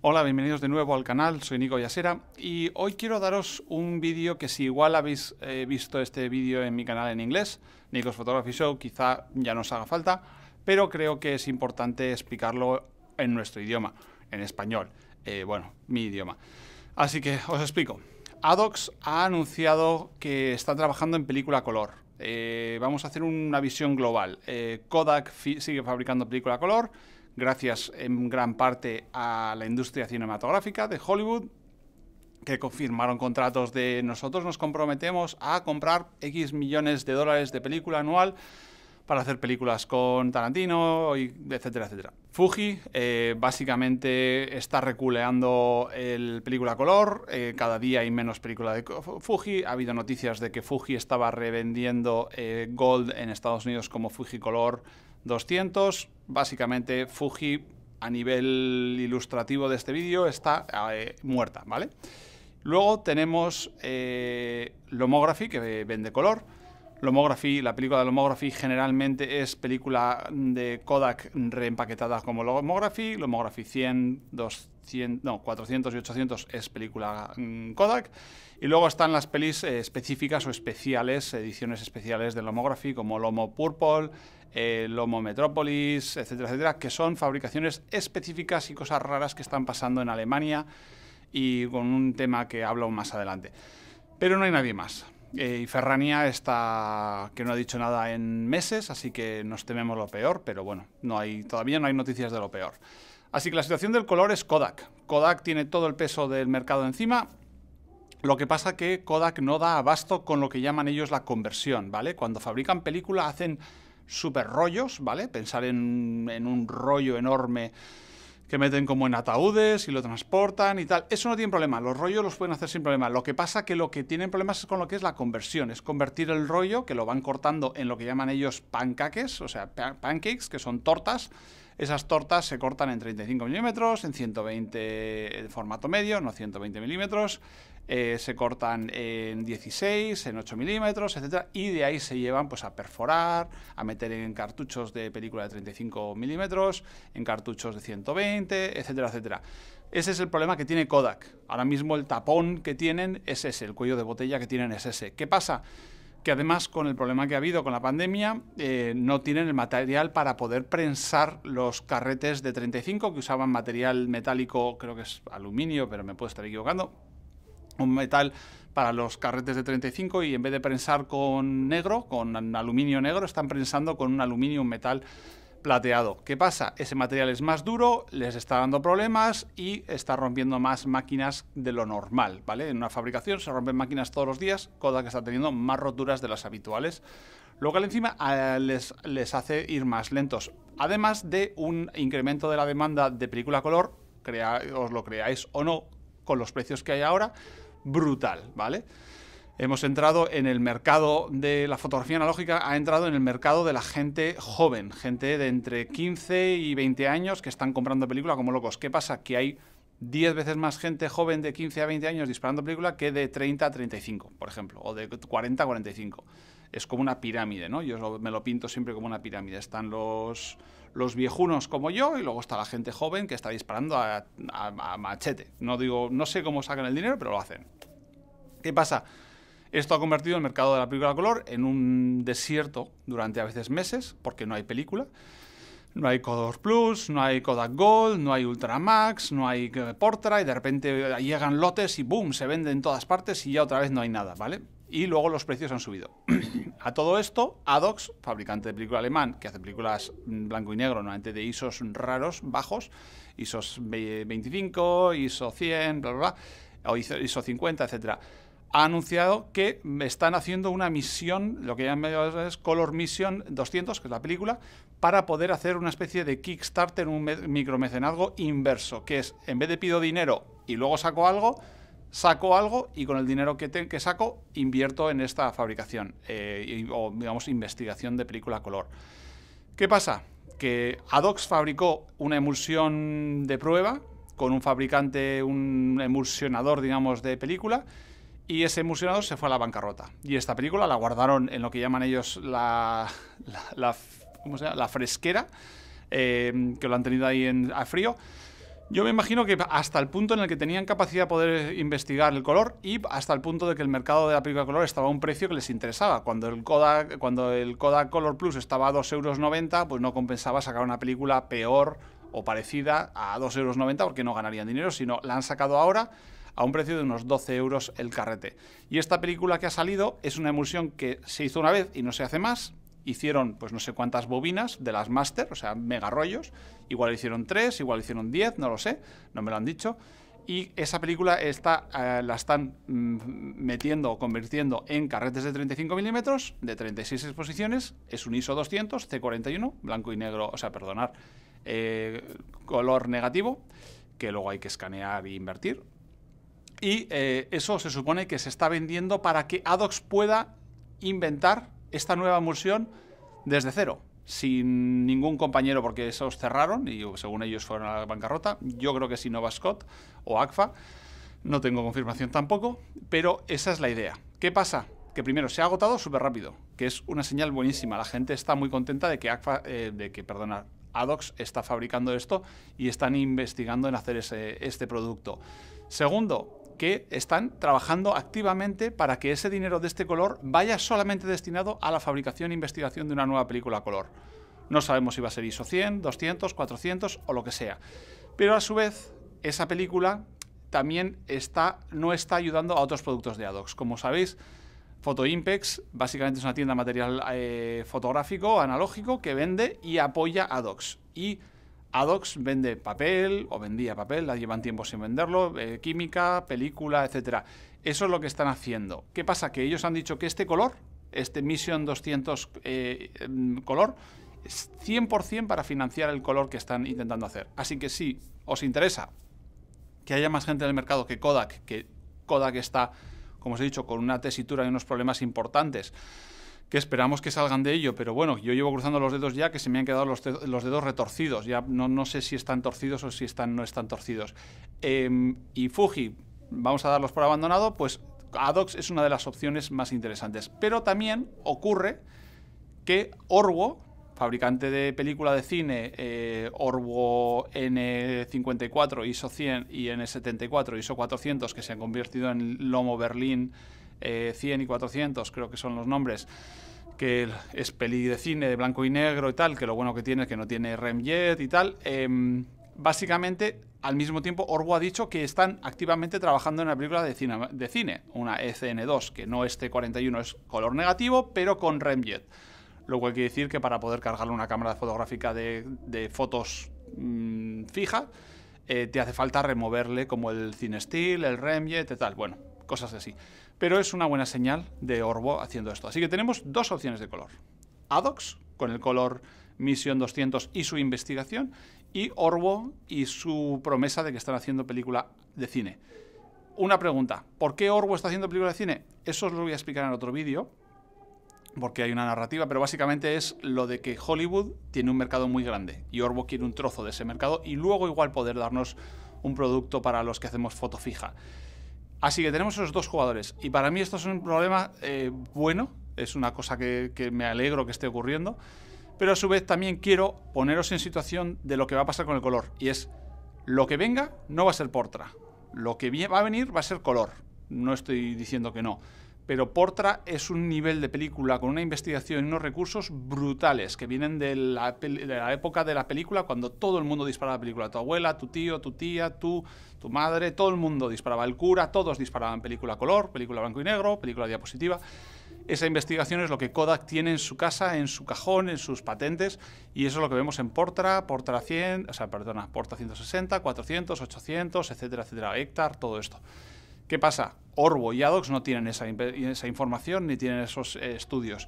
Hola, bienvenidos de nuevo al canal, soy Nico Yasera y hoy quiero daros un vídeo que si igual habéis eh, visto este vídeo en mi canal en inglés, Nico's Photography Show, quizá ya nos haga falta, pero creo que es importante explicarlo en nuestro idioma, en español, eh, bueno, mi idioma. Así que os explico. Adox ha anunciado que está trabajando en película color. Eh, vamos a hacer una visión global. Kodak sigue fabricando película color gracias en gran parte a la industria cinematográfica de Hollywood, que confirmaron contratos de nosotros nos comprometemos a comprar X millones de dólares de película anual para hacer películas con Tarantino, y etcétera, etcétera. Fuji eh, básicamente está reculeando el película color, eh, cada día hay menos película de Fuji, ha habido noticias de que Fuji estaba revendiendo eh, Gold en Estados Unidos como Fuji Color 200. Básicamente Fuji a nivel ilustrativo de este vídeo está eh, muerta, ¿vale? Luego tenemos eh, Lomography que vende color Lomography, la película de Lomography generalmente es película de Kodak reempaquetada como Lomography, Lomography 100, 200, no, 400 y 800 es película mm, Kodak, y luego están las pelis eh, específicas o especiales, ediciones especiales de Lomography como Lomo Purple, eh, Lomo Metropolis, etcétera, etcétera, que son fabricaciones específicas y cosas raras que están pasando en Alemania y con un tema que hablo más adelante. Pero no hay nadie más. Eh, y Ferrania está que no ha dicho nada en meses, así que nos tememos lo peor, pero bueno, no hay, todavía no hay noticias de lo peor. Así que la situación del color es Kodak. Kodak tiene todo el peso del mercado encima. Lo que pasa que Kodak no da abasto con lo que llaman ellos la conversión, ¿vale? Cuando fabrican película hacen super rollos, ¿vale? Pensar en un rollo enorme que meten como en ataúdes y lo transportan y tal. Eso no tiene problema, los rollos los pueden hacer sin problema. Lo que pasa que lo que tienen problemas es con lo que es la conversión, es convertir el rollo, que lo van cortando en lo que llaman ellos pancaques, o sea, pancakes, que son tortas, esas tortas se cortan en 35 milímetros, en 120 formato medio, no 120 milímetros. Eh, se cortan en 16, en 8 milímetros, etcétera, y de ahí se llevan pues a perforar, a meter en cartuchos de película de 35 milímetros, en cartuchos de 120, etcétera, etcétera. Ese es el problema que tiene Kodak. Ahora mismo el tapón que tienen es ese, el cuello de botella que tienen es ese. ¿Qué pasa? que además con el problema que ha habido con la pandemia eh, no tienen el material para poder prensar los carretes de 35 que usaban material metálico, creo que es aluminio, pero me puedo estar equivocando, un metal para los carretes de 35 y en vez de prensar con negro, con aluminio negro, están prensando con un aluminio, un metal plateado. ¿Qué pasa? Ese material es más duro, les está dando problemas y está rompiendo más máquinas de lo normal, ¿vale? En una fabricación se rompen máquinas todos los días, cosa que está teniendo más roturas de las habituales lo cual encima les, les, hace ir más lentos. Además de un incremento de la demanda de película color, os lo creáis o no, con los precios que hay ahora, brutal, ¿vale? hemos entrado en el mercado de la fotografía analógica, ha entrado en el mercado de la gente joven, gente de entre 15 y 20 años que están comprando película como locos. ¿Qué pasa? Que hay 10 veces más gente joven de 15 a 20 años disparando película que de 30 a 35, por ejemplo, o de 40 a 45. Es como una pirámide, ¿no? Yo me lo pinto siempre como una pirámide. Están los, los viejunos como yo y luego está la gente joven que está disparando a, a machete. No digo, no sé cómo sacan el dinero, pero lo hacen. ¿Qué pasa? Esto ha convertido el mercado de la película color en un desierto durante a veces meses, porque no hay película. No hay Kodak Plus, no hay Kodak Gold, no hay Ultra Max, no hay eh, Portra, y de repente eh, llegan lotes y boom, se venden en todas partes y ya otra vez no hay nada, ¿vale? Y luego los precios han subido. a todo esto, Adox, fabricante de película alemán, que hace películas blanco y negro, normalmente de ISOs raros, bajos, ISOs 25, ISO 100, bla, bla, bla, o ISO 50, etcétera ha anunciado que están haciendo una misión, lo que llaman es Color Mission 200, que es la película, para poder hacer una especie de Kickstarter, un micromecenazgo inverso, que es, en vez de pido dinero y luego saco algo, saco algo y con el dinero que, que saco invierto en esta fabricación eh, o, digamos, investigación de película color. ¿Qué pasa? Que Adox fabricó una emulsión de prueba con un fabricante, un emulsionador, digamos, de película, y ese emocionado se fue a la bancarrota. Y esta película la guardaron en lo que llaman ellos la, la, ¿cómo se llama? la fresquera, eh, que lo han tenido ahí a frío. Yo me imagino que hasta el punto en el que tenían capacidad de poder investigar el color y hasta el punto de que el mercado de la película color estaba a un precio que les interesaba. Cuando el Kodak, cuando el Kodak Color Plus estaba a 2,90 euros, pues no compensaba sacar una película peor o parecida a 2,90 euros porque no ganarían dinero, sino la han sacado ahora a un precio de unos 12 euros el carrete. Y esta película que ha salido es una emulsión que se hizo una vez y no se hace más. Hicieron pues no sé cuántas bobinas de las Master, o sea, mega rollos. Igual hicieron tres, igual hicieron 10, no lo sé, no me lo han dicho. Y esa película está, eh, la están mm, metiendo o convirtiendo en carretes de 35 milímetros, de 36 exposiciones. Es un ISO 200, C41, blanco y negro, o sea, perdonar, eh, color negativo, que luego hay que escanear e invertir. Y eh, eso se supone que se está vendiendo para que Adox pueda inventar esta nueva emulsión desde cero, sin ningún compañero, porque esos cerraron y según ellos fueron a la bancarrota. Yo creo que si nova Scott o ACFA, no tengo confirmación tampoco, pero esa es la idea. ¿Qué pasa? Que primero se ha agotado súper rápido, que es una señal buenísima. La gente está muy contenta de que ACFA, eh, de que, perdona, Adox está fabricando esto y están investigando en hacer este producto. Segundo, que están trabajando activamente para que ese dinero de este color vaya solamente destinado a la fabricación e investigación de una nueva película color. No sabemos si va a ser ISO 100, 200, 400 o lo que sea. Pero a su vez, esa película también está, no está ayudando a otros productos de Adox. Como sabéis, Photoimpex básicamente es una tienda de material eh, fotográfico analógico que vende y apoya Adox. Y Adox vende papel, o vendía papel, la llevan tiempo sin venderlo, eh, química, película, etc. Eso es lo que están haciendo. ¿Qué pasa? Que ellos han dicho que este color, este Mission 200 eh, mm, color, es 100% para financiar el color que están intentando hacer. Así que si os interesa que haya más gente en el mercado que Kodak, que Kodak está, como os he dicho, con una tesitura y unos problemas importantes, que esperamos que salgan de ello, pero bueno, yo llevo cruzando los dedos ya que se me han quedado los, dedos retorcidos, ya no, sé si están torcidos o si están, no están torcidos. Em, y Fuji, vamos a darlos por abandonado, pues Adox es una de las opciones más interesantes. Pero también ocurre que Orwo, fabricante de película de cine, eh, Orwo N54, ISO 100 y N74, ISO 400, que se han convertido en Lomo Berlín, 100 eh, y 400, creo que son los nombres, que es peli de cine, de blanco y negro y tal, que lo bueno que tiene es que no tiene remjet y tal. Em, básicamente, al mismo tiempo, Orbo ha dicho que están activamente trabajando en una película de cine, de cine una ECN2, que no es este T41, es color negativo, pero con remjet. Lo cual quiere decir que para poder cargarle una cámara fotográfica de, fotos mm, fija, eh, te hace falta removerle como el CineSteel, el Remjet y tal. Bueno, cosas así. Pero es una buena señal de Orbo haciendo esto. Así que tenemos dos opciones de color. Adox, con el color Misión 200 y su investigación, y Orbo y su promesa de que están haciendo película de cine. Una pregunta, ¿por qué Orbo está haciendo película de cine? Eso os lo voy a explicar en otro vídeo, porque hay una narrativa, pero básicamente es lo de que Hollywood tiene un mercado muy grande y Orbo quiere un trozo de ese mercado y luego igual poder darnos un producto para los que hacemos foto fija. Así que tenemos esos dos jugadores. Y para mí esto es un problema eh, bueno, es una cosa que, que me alegro que esté ocurriendo. Pero a su vez también quiero poneros en situación de lo que va a pasar con el color. Y es, lo que venga no va a ser Portra. Lo que va a venir va a ser color. No estoy diciendo que no pero Portra es un nivel de película con una investigación y unos recursos brutales que vienen de la, época de la película cuando todo el mundo disparaba la película. Tu abuela, tu tío, tu tía, tú, tu madre, todo el mundo disparaba. El cura, todos disparaban película color, película blanco y negro, película diapositiva. Esa investigación es lo que Kodak tiene en su casa, en su cajón, en sus patentes, y eso es lo que vemos en Portra, Portra 100, o sea, perdona, Portra 160, 400, 800, etcétera, etcétera, Hectar, todo esto. ¿Qué pasa? Orbo y Adox no tienen esa, información ni tienen esos eh, estudios.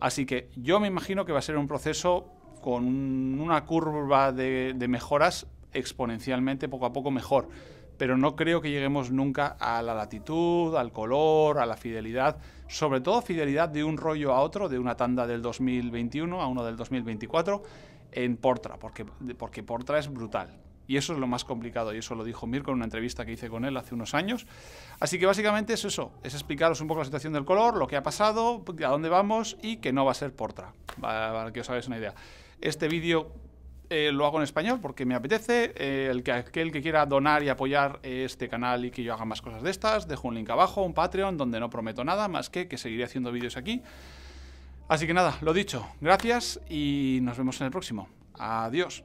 Así que yo me imagino que va a ser un proceso con una curva de, de mejoras exponencialmente, poco a poco mejor. Pero no creo que lleguemos nunca a la latitud, al color, a la fidelidad, sobre todo fidelidad de un rollo a otro, de una tanda del 2021 a uno del 2024 en Portra, porque, porque Portra es brutal. Y eso es lo más complicado, y eso lo dijo Mirko en una entrevista que hice con él hace unos años. Así que básicamente es eso, es explicaros un poco la situación del color, lo que ha pasado, a dónde vamos y que no va a ser Portra, para que os hagáis una idea. Este vídeo eh, lo hago en español porque me apetece. Eh, el que, aquel que quiera donar y apoyar este canal y que yo haga más cosas de estas, dejo un link abajo, un Patreon, donde no prometo nada más que que seguiré haciendo vídeos aquí. Así que nada, lo dicho, gracias y nos vemos en el próximo. Adiós.